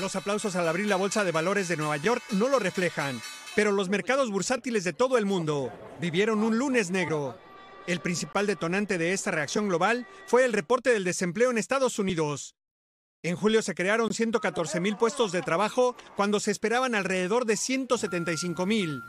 Los aplausos al abrir la Bolsa de Valores de Nueva York no lo reflejan, pero los mercados bursátiles de todo el mundo vivieron un lunes negro. El principal detonante de esta reacción global fue el reporte del desempleo en Estados Unidos. En julio se crearon 114 mil puestos de trabajo cuando se esperaban alrededor de 175 mil.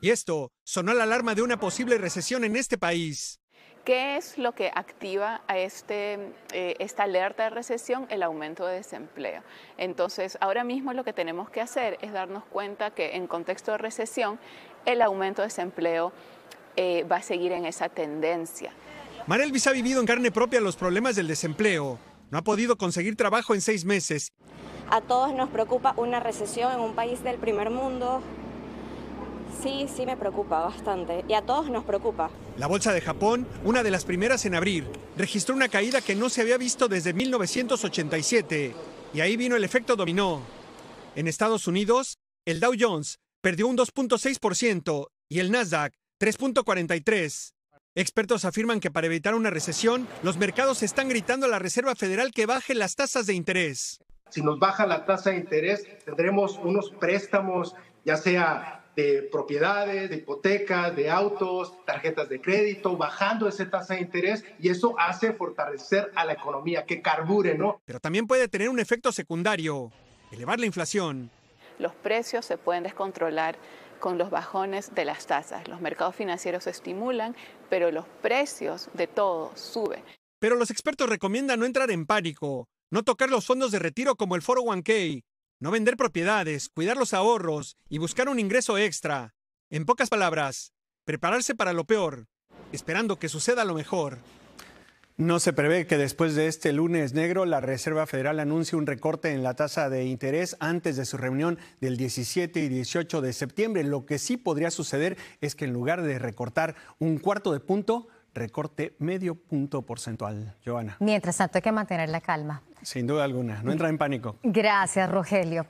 Y esto sonó la alarma de una posible recesión en este país. ¿Qué es lo que activa a este, eh, esta alerta de recesión? El aumento de desempleo. Entonces, ahora mismo lo que tenemos que hacer es darnos cuenta que en contexto de recesión, el aumento de desempleo eh, va a seguir en esa tendencia. Marelvis ha vivido en carne propia los problemas del desempleo. No ha podido conseguir trabajo en seis meses. A todos nos preocupa una recesión en un país del primer mundo Sí, sí me preocupa bastante y a todos nos preocupa. La bolsa de Japón, una de las primeras en abrir, registró una caída que no se había visto desde 1987 y ahí vino el efecto dominó. En Estados Unidos, el Dow Jones perdió un 2.6% y el Nasdaq 3.43%. Expertos afirman que para evitar una recesión, los mercados están gritando a la Reserva Federal que baje las tasas de interés si nos baja la tasa de interés, tendremos unos préstamos, ya sea de propiedades, de hipotecas, de autos, tarjetas de crédito, bajando esa tasa de interés y eso hace fortalecer a la economía, que carbure, ¿no? Pero también puede tener un efecto secundario, elevar la inflación. Los precios se pueden descontrolar con los bajones de las tasas. Los mercados financieros se estimulan, pero los precios de todo suben. Pero los expertos recomiendan no entrar en pánico no tocar los fondos de retiro como el 1 k no vender propiedades, cuidar los ahorros y buscar un ingreso extra. En pocas palabras, prepararse para lo peor, esperando que suceda lo mejor. No se prevé que después de este lunes negro la Reserva Federal anuncie un recorte en la tasa de interés antes de su reunión del 17 y 18 de septiembre. Lo que sí podría suceder es que en lugar de recortar un cuarto de punto, recorte medio punto porcentual. Joana. Mientras tanto hay que mantener la calma. Sin duda alguna, no entra en pánico. Gracias, Rogelio.